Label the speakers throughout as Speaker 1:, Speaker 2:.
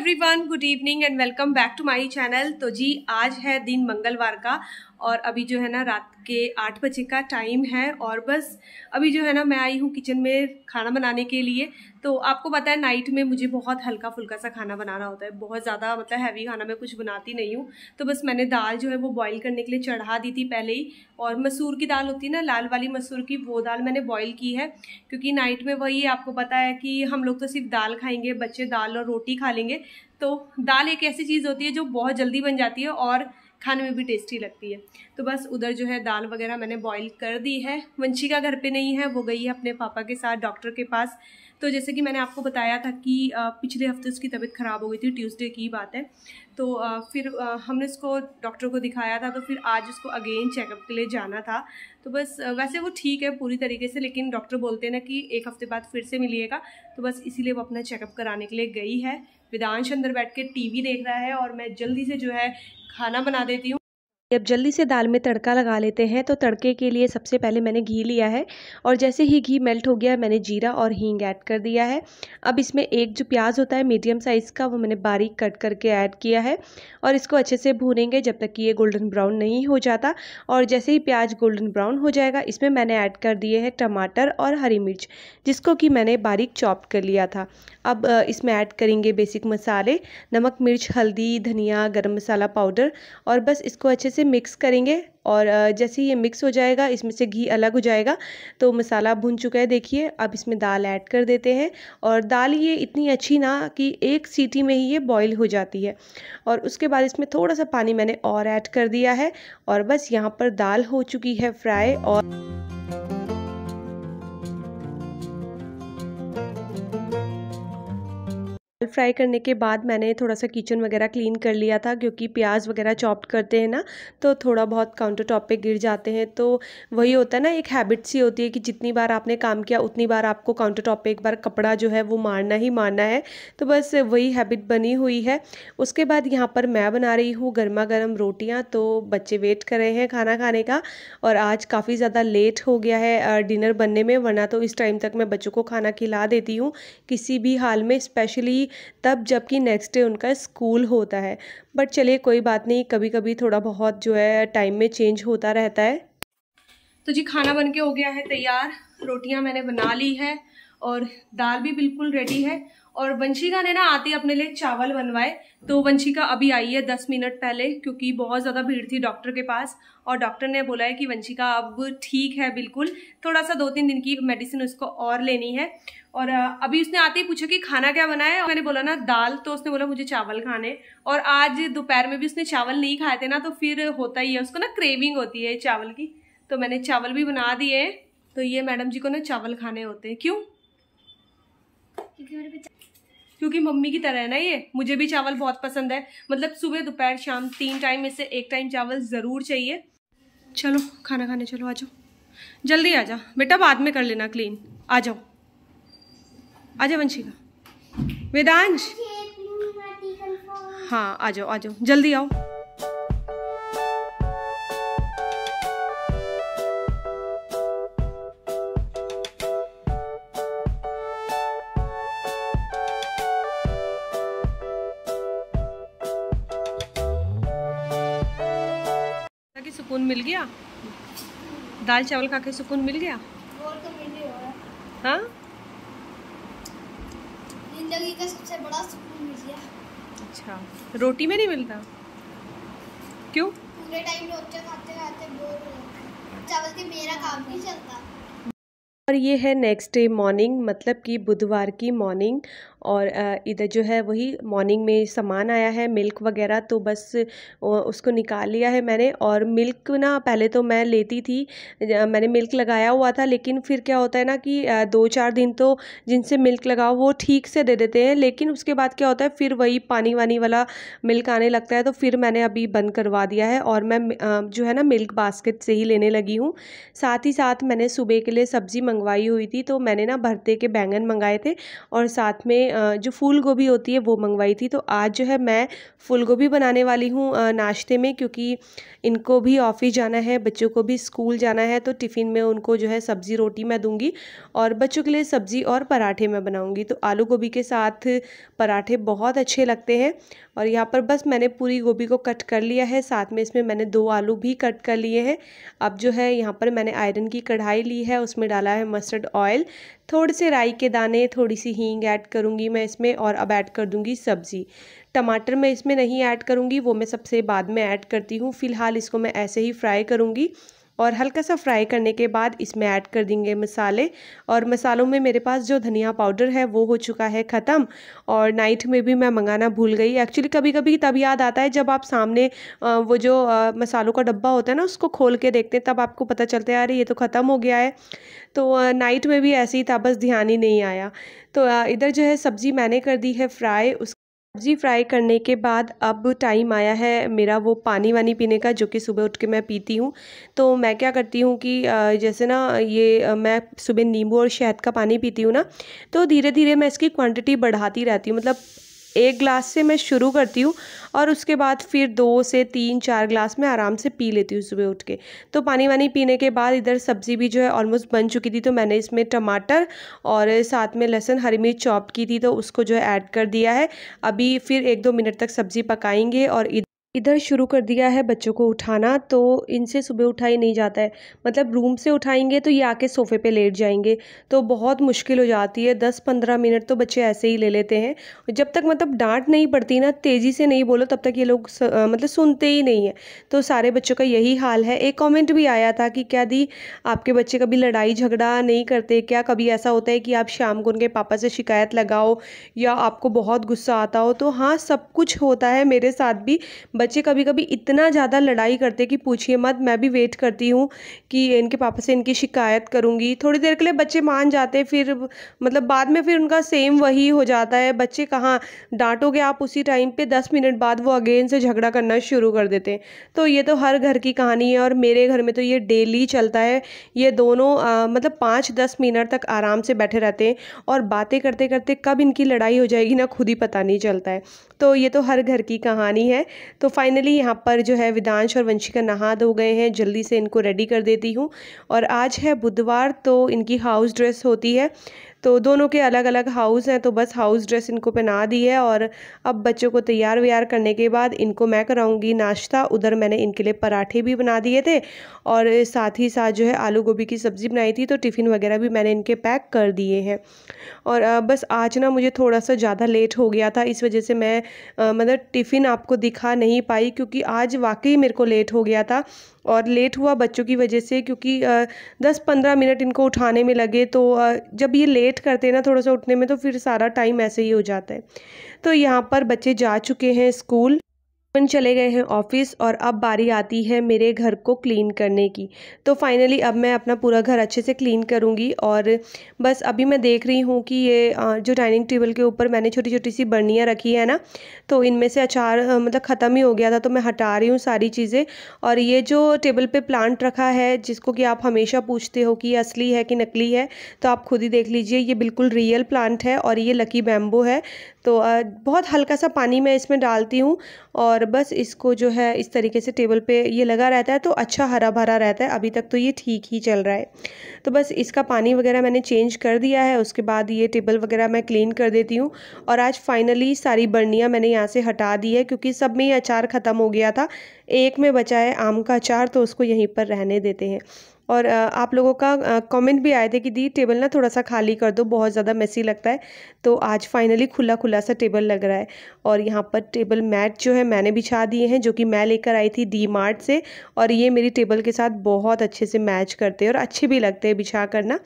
Speaker 1: Everyone good evening and welcome back to my channel तो जी आज है दिन मंगलवार का और अभी जो है ना रात के आठ बजे का टाइम है और बस अभी जो है ना मैं आई हूँ किचन में खाना बनाने के लिए तो आपको पता है नाइट में मुझे बहुत हल्का फुल्का सा खाना बनाना होता है बहुत ज़्यादा मतलब हैवी खाना मैं कुछ बनाती नहीं हूँ तो बस मैंने दाल जो है वो बॉईल करने के लिए चढ़ा दी थी पहले ही और मसूर की दाल होती है ना लाल वाली मसूर की वो दाल मैंने बॉयल की है क्योंकि नाइट में वही आपको पता है कि हम लोग तो सिर्फ दाल खाएँगे बच्चे दाल और रोटी खा लेंगे तो दाल एक ऐसी चीज़ होती है जो बहुत जल्दी बन जाती है और खाने में भी टेस्टी लगती है तो बस उधर जो है दाल वगैरह मैंने बॉईल कर दी है वंशिका घर पे नहीं है वो गई है अपने पापा के साथ डॉक्टर के पास तो जैसे कि मैंने आपको बताया था कि पिछले हफ्ते उसकी तबीयत ख़राब हो गई थी ट्यूसडे की बात है तो फिर हमने उसको डॉक्टर को दिखाया था तो फिर आज उसको अगेन चेकअप के लिए जाना था तो बस वैसे वो ठीक है पूरी तरीके से लेकिन डॉक्टर बोलते हैं ना कि एक हफ्ते बाद फिर से मिलिएगा तो बस इसीलिए वो अपना चेकअप कराने के लिए गई है विदांश अंदर बैठ के टीवी देख रहा है और मैं जल्दी से जो है खाना बना देती हूँ अब जल्दी से दाल में तड़का लगा लेते हैं तो तड़के के लिए सबसे पहले मैंने घी लिया है और जैसे ही घी मेल्ट हो गया मैंने जीरा और हींग ऐड कर दिया है अब इसमें एक जो प्याज होता है मीडियम साइज़ का वो मैंने बारीक कट करके ऐड किया है और इसको अच्छे से भूनेंगे जब तक कि ये गोल्डन ब्राउन नहीं हो जाता और जैसे ही प्याज गोल्डन ब्राउन हो जाएगा इसमें मैंने ऐड कर दिए हैं टमाटर और हरी मिर्च जिसको कि मैंने बारीक चॉप कर लिया था अब इसमें ऐड करेंगे बेसिक मसाले नमक मिर्च हल्दी धनिया गर्म मसाला पाउडर और बस इसको अच्छे से इसे मिक्स करेंगे और जैसे ये मिक्स हो जाएगा इसमें से घी अलग हो जाएगा तो मसाला भुन चुका है देखिए अब इसमें दाल ऐड कर देते हैं और दाल ये इतनी अच्छी ना कि एक सीटी में ही ये बॉईल हो जाती है और उसके बाद इसमें थोड़ा सा पानी मैंने और ऐड कर दिया है और बस यहाँ पर दाल हो चुकी है फ्राई और फ्राई करने के बाद मैंने थोड़ा सा किचन वगैरह क्लीन कर लिया था क्योंकि प्याज वगैरह चॉप्ड करते हैं ना तो थोड़ा बहुत काउंटर टॉप पर गिर जाते हैं तो वही होता है ना एक हैबिट सी होती है कि जितनी बार आपने काम किया उतनी बार आपको काउंटर टॉप पर एक बार कपड़ा जो है वो मारना ही मारना है तो बस वही हैबिट बनी हुई है उसके बाद यहाँ पर मैं बना रही हूँ गर्मा गर्म रोटियाँ तो बच्चे वेट कर रहे हैं खाना खाने का और आज काफ़ी ज़्यादा लेट हो गया है डिनर बनने में वरना तो इस टाइम तक मैं बच्चों को खाना खिला देती हूँ किसी भी हाल में स्पेशली तब जबकि नेक्स्ट डे उनका स्कूल होता है बट चलिए कोई बात नहीं कभी कभी थोड़ा बहुत जो है टाइम में चेंज होता रहता है तो जी खाना बन के हो गया है तैयार रोटियां मैंने बना ली है और दाल भी बिल्कुल रेडी है और वंशिका ने ना आते अपने लिए चावल बनवाए तो वंशिका अभी आई है दस मिनट पहले क्योंकि बहुत ज़्यादा भीड़ थी डॉक्टर के पास और डॉक्टर ने बोला है कि वंशिका अब ठीक है बिल्कुल थोड़ा सा दो तीन दिन की मेडिसिन उसको और लेनी है और अभी उसने आते ही पूछा कि खाना क्या बनाया है मैंने बोला ना दाल तो उसने बोला मुझे चावल खाने और आज दोपहर में भी उसने चावल नहीं खाए थे ना तो फिर होता ही है उसको ना क्रेविंग होती है चावल की तो मैंने चावल भी बना दिए तो ये मैडम जी को ना चावल खाने होते हैं क्यों क्योंकि मेरे पे क्योंकि मम्मी की तरह है ना ये मुझे भी चावल बहुत पसंद है मतलब सुबह दोपहर शाम तीन टाइम में से एक टाइम चावल ज़रूर चाहिए चलो खाना खाने चलो आ जाओ जल्दी आ जाओ बेटा बाद में कर लेना क्लीन आ जाओ आ जाओ वंशिका वेदांश हाँ आ जाओ आ जाओ जल्दी आओ मिल गया दाल चावल खा के सुकून मिल गया तो हाँ? जिंदगी का सबसे बड़ा सुकून मिल गया अच्छा रोटी में नहीं मिलता क्यों पूरे टाइम रोटी खाते खाते बोर चावल के मेरा काम नहीं चलता और ये है नेक्स्ट डे मॉर्निंग मतलब कि बुधवार की मॉर्निंग और इधर जो है वही मॉर्निंग में सामान आया है मिल्क वगैरह तो बस उसको निकाल लिया है मैंने और मिल्क ना पहले तो मैं लेती थी मैंने मिल्क लगाया हुआ था लेकिन फिर क्या होता है ना कि दो चार दिन तो जिनसे मिल्क लगाओ वो ठीक से दे देते हैं लेकिन उसके बाद क्या होता है फिर वही पानी वानी वाला मिल्क आने लगता है तो फिर मैंने अभी बंद करवा दिया है और मैं जो है ना मिल्क बास्केट से ही लेने लगी हूँ साथ ही साथ मैंने सुबह के लिए सब्ज़ी मंगवाई हुई थी तो मैंने ना भरते के बैंगन मंगाए थे और साथ में जो फूल गोभी होती है वो मंगवाई थी तो आज जो है मैं फूल गोभी बनाने वाली हूँ नाश्ते में क्योंकि इनको भी ऑफिस जाना है बच्चों को भी स्कूल जाना है तो टिफ़िन में उनको जो है सब्ज़ी रोटी मैं दूंगी और बच्चों के लिए सब्ज़ी और पराठे मैं बनाऊँगी तो आलू गोभी के साथ पराठे बहुत अच्छे लगते हैं और यहाँ पर बस मैंने पूरी गोभी को कट कर लिया है साथ में इसमें मैंने दो आलू भी कट कर लिए हैं अब जो है यहाँ पर मैंने आयरन की कढ़ाई ली है उसमें डाला है मस्टर्ड ऑयल थोड़े से राई के दाने थोड़ी सी हींग ऐड करूँगी मैं इसमें और अब ऐड कर दूँगी सब्ज़ी टमाटर मैं इसमें नहीं ऐड करूँगी वो मैं सबसे बाद में ऐड करती हूँ फ़िलहाल इसको मैं ऐसे ही फ्राई करूँगी और हल्का सा फ्राई करने के बाद इसमें ऐड कर देंगे मसाले और मसालों में मेरे पास जो धनिया पाउडर है वो हो चुका है ख़त्म और नाइट में भी मैं मंगाना भूल गई एक्चुअली कभी कभी तब याद आता है जब आप सामने वो जो मसालों का डब्बा होता है ना उसको खोल के देखते हैं तब आपको पता चलता है अरे ये तो ख़त्म हो गया है तो नाइट में भी ऐसे ही था बस ध्यान ही नहीं आया तो इधर जो है सब्ज़ी मैंने कर दी है फ्राई उस सब्ज़ी फ्राई करने के बाद अब टाइम आया है मेरा वो पानी वानी पीने का जो कि सुबह उठ के मैं पीती हूँ तो मैं क्या करती हूँ कि जैसे ना ये मैं सुबह नींबू और शहद का पानी पीती हूँ ना तो धीरे धीरे मैं इसकी क्वांटिटी बढ़ाती रहती हूँ मतलब एक ग्लास से मैं शुरू करती हूँ और उसके बाद फिर दो से तीन चार ग्लास में आराम से पी लेती हूँ सुबह उठ के तो पानी वानी पीने के बाद इधर सब्ज़ी भी जो है ऑलमोस्ट बन चुकी थी तो मैंने इसमें टमाटर और साथ में लहसुन हरी मिर्च चॉप की थी तो उसको जो है ऐड कर दिया है अभी फिर एक दो मिनट तक सब्ज़ी पकाएंगे और इधर शुरू कर दिया है बच्चों को उठाना तो इनसे सुबह उठाई नहीं जाता है मतलब रूम से उठाएंगे तो ये आके सोफ़े पे लेट जाएंगे तो बहुत मुश्किल हो जाती है दस पंद्रह मिनट तो बच्चे ऐसे ही ले लेते हैं जब तक मतलब डांट नहीं पड़ती ना तेज़ी से नहीं बोलो तब तक ये लोग स, आ, मतलब सुनते ही नहीं है तो सारे बच्चों का यही हाल है एक कॉमेंट भी आया था कि क्या दी आपके बच्चे कभी लड़ाई झगड़ा नहीं करते क्या कभी ऐसा होता है कि आप शाम को उनके पापा से शिकायत लगाओ या आपको बहुत गुस्सा आता हो तो हाँ सब कुछ होता है मेरे साथ भी बच्चे कभी कभी इतना ज़्यादा लड़ाई करते कि पूछिए मत मैं भी वेट करती हूँ कि इनके पापा से इनकी शिकायत करूँगी थोड़ी देर के लिए बच्चे मान जाते फिर मतलब बाद में फिर उनका सेम वही हो जाता है बच्चे कहाँ डांटोगे आप उसी टाइम पर दस मिनट बाद वो अगेन से झगड़ा करना शुरू कर देते हैं तो ये तो हर घर की कहानी है और मेरे घर में तो ये डेली चलता है ये दोनों आ, मतलब पाँच दस मिनट तक आराम से बैठे रहते हैं और बातें करते करते कब इनकी लड़ाई हो जाएगी ना खुद ही पता नहीं चलता है तो ये तो हर घर की कहानी है तो फाइनली यहाँ पर जो है विदांश और वंशिका नहा धो गए हैं जल्दी से इनको रेडी कर देती हूँ और आज है बुधवार तो इनकी हाउस ड्रेस होती है तो दोनों के अलग अलग हाउस हैं तो बस हाउस ड्रेस इनको पहना दी है और अब बच्चों को तैयार व्यार करने के बाद इनको मैं कराऊंगी नाश्ता उधर मैंने इनके लिए पराठे भी बना दिए थे और साथ ही साथ जो है आलू गोभी की सब्ज़ी बनाई थी तो टिफ़िन वगैरह भी मैंने इनके पैक कर दिए हैं और बस आज ना मुझे थोड़ा सा ज़्यादा लेट हो गया था इस वजह से मैं मतलब टिफ़िन आपको दिखा नहीं पाई क्योंकि आज वाकई मेरे को लेट हो गया था और लेट हुआ बच्चों की वजह से क्योंकि दस पंद्रह मिनट इनको उठाने में लगे तो जब ये लेट लेट करते हैं ना थोड़ा सा उठने में तो फिर सारा टाइम ऐसे ही हो जाता है तो यहाँ पर बच्चे जा चुके हैं स्कूल हस्बैंड चले गए हैं ऑफिस और अब बारी आती है मेरे घर को क्लीन करने की तो फाइनली अब मैं अपना पूरा घर अच्छे से क्लीन करूँगी और बस अभी मैं देख रही हूँ कि ये जो डाइनिंग टेबल के ऊपर मैंने छोटी छोटी सी बर्नियाँ रखी है ना तो इनमें से अचार मतलब ख़त्म ही हो गया था तो मैं हटा रही हूँ सारी चीज़ें और ये जो टेबल पर प्लांट रखा है जिसको कि आप हमेशा पूछते हो कि ये असली है कि नकली है तो आप खुद ही देख लीजिए ये बिल्कुल रियल प्लांट है और ये लकी बैम्बो है तो बहुत हल्का सा पानी मैं इसमें डालती हूँ और बस इसको जो है इस तरीके से टेबल पे ये लगा रहता है तो अच्छा हरा भरा रहता है अभी तक तो ये ठीक ही चल रहा है तो बस इसका पानी वगैरह मैंने चेंज कर दिया है उसके बाद ये टेबल वगैरह मैं क्लीन कर देती हूँ और आज फाइनली सारी बर्नियाँ मैंने यहाँ से हटा दी है क्योंकि सब में ही अचार ख़त्म हो गया था एक में बचा है आम का अचार तो उसको यहीं पर रहने देते हैं और आप लोगों का कमेंट भी आए थे कि दी टेबल ना थोड़ा सा खाली कर दो बहुत ज़्यादा मेसी लगता है तो आज फाइनली खुला खुला सा टेबल लग रहा है और यहाँ पर टेबल मैट जो है मैंने बिछा दिए हैं जो कि मैं लेकर आई थी डी मार्ट से और ये मेरी टेबल के साथ बहुत अच्छे से मैच करते हैं और अच्छे भी लगते हैं बिछा करना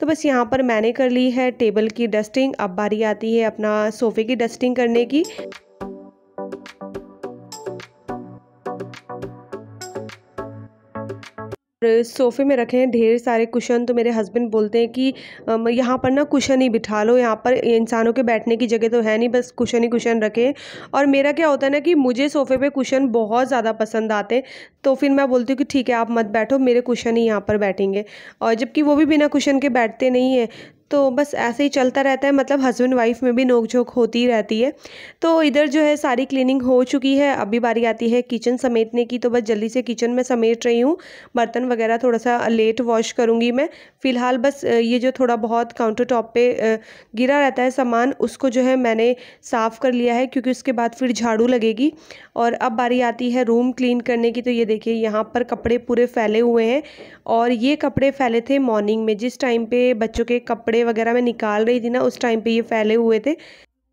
Speaker 1: तो बस यहाँ पर मैंने कर ली है टेबल की डस्टिंग अब बारी आती है अपना सोफ़े की डस्टिंग करने की सोफ़े में रखे हैं ढेर सारे कुशन तो मेरे हस्बैंड बोलते हैं कि यहाँ पर ना कुशन ही बिठा लो यहाँ पर इंसानों के बैठने की जगह तो है नहीं बस कुशन ही कुशन रखें और मेरा क्या होता है ना कि मुझे सोफ़े पे कुशन बहुत ज़्यादा पसंद आते तो फिर मैं बोलती हूँ कि ठीक है आप मत बैठो मेरे कुशन ही यहाँ पर बैठेंगे और जबकि वो भी बिना कुशन के बैठते नहीं हैं तो बस ऐसे ही चलता रहता है मतलब हस्बैंड वाइफ में भी नोक झोंक होती रहती है तो इधर जो है सारी क्लीनिंग हो चुकी है अभी बारी आती है किचन समेटने की तो बस जल्दी से किचन में समेट रही हूँ बर्तन वगैरह थोड़ा सा लेट वॉश करूँगी मैं फ़िलहाल बस ये जो थोड़ा बहुत काउंटर टॉप पर गिरा रहता है सामान उसको जो है मैंने साफ़ कर लिया है क्योंकि उसके बाद फिर झाड़ू लगेगी और अब बारी आती है रूम क्लीन करने की तो ये देखिए यहाँ पर कपड़े पूरे फैले हुए हैं और ये कपड़े फैले थे मॉर्निंग में जिस टाइम पे बच्चों के कपड़े वगैरह मैं निकाल रही थी ना उस टाइम पे ये फैले हुए थे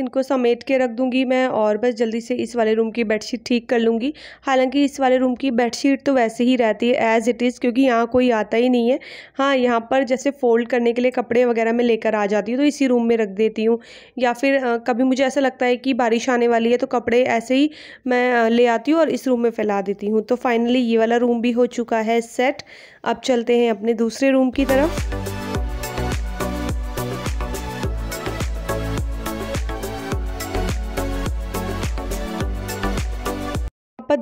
Speaker 1: इनको समेट के रख दूंगी मैं और बस जल्दी से इस वाले रूम की बेडशीट ठीक कर लूँगी हालांकि इस वाले रूम की बेडशीट तो वैसे ही रहती है एज़ इट इज़ क्योंकि यहाँ कोई आता ही नहीं है हाँ यहाँ पर जैसे फ़ोल्ड करने के लिए कपड़े वगैरह मैं लेकर आ जाती हूँ तो इसी रूम में रख देती हूँ या फिर आ, कभी मुझे ऐसा लगता है कि बारिश आने वाली है तो कपड़े ऐसे ही मैं ले आती हूँ और इस रूम में फैला देती हूँ तो फाइनली ये वाला रूम भी हो चुका है सेट अब चलते हैं अपने दूसरे रूम की तरफ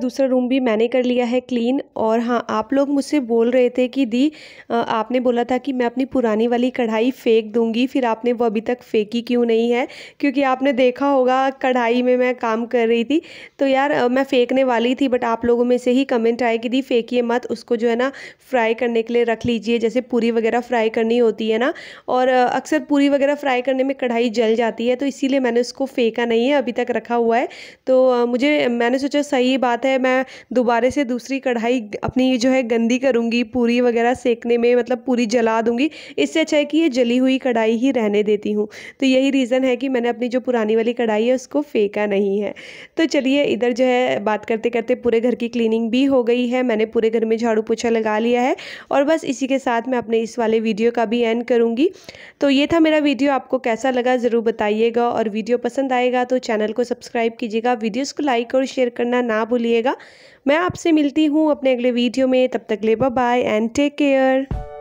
Speaker 1: दूसरा रूम भी मैंने कर लिया है क्लीन और हाँ आप लोग मुझसे बोल रहे थे कि दी आपने बोला था कि मैं अपनी पुरानी वाली कढ़ाई फेंक दूंगी फिर आपने वो अभी तक फेंकी क्यों नहीं है क्योंकि आपने देखा होगा कढ़ाई में मैं काम कर रही थी तो यार मैं फेंकने वाली थी बट आप लोगों में से ही कमेंट आए कि दी फेंकी मत उसको जो है ना फ्राई करने के लिए रख लीजिए जैसे पूरी वगैरह फ्राई करनी होती है ना और अक्सर पूरी वगैरह फ्राई करने में कढ़ाई जल जाती है तो इसीलिए मैंने उसको फेंका नहीं है अभी तक रखा हुआ है तो मुझे मैंने सोचा सही बात है है मैं दोबारे से दूसरी कढ़ाई अपनी जो है गंदी करूँगी पूरी वगैरह सेकने में मतलब पूरी जला दूँगी इससे अच्छा है कि ये जली हुई कढ़ाई ही रहने देती हूँ तो यही रीज़न है कि मैंने अपनी जो पुरानी वाली कढ़ाई है उसको फेंका नहीं है तो चलिए इधर जो है बात करते करते पूरे घर की क्लीनिंग भी हो गई है मैंने पूरे घर में झाड़ू पोछा लगा लिया है और बस इसी के साथ मैं अपने इस वाले वीडियो का भी एंड करूँगी तो ये था मेरा वीडियो आपको कैसा लगा ज़रूर बताइएगा और वीडियो पसंद आएगा तो चैनल को सब्सक्राइब कीजिएगा वीडियोज़ को लाइक और शेयर करना ना भूलिए करिएगा मैं आपसे मिलती हूँ अपने अगले वीडियो में तब तक ले बाय एंड टेक केयर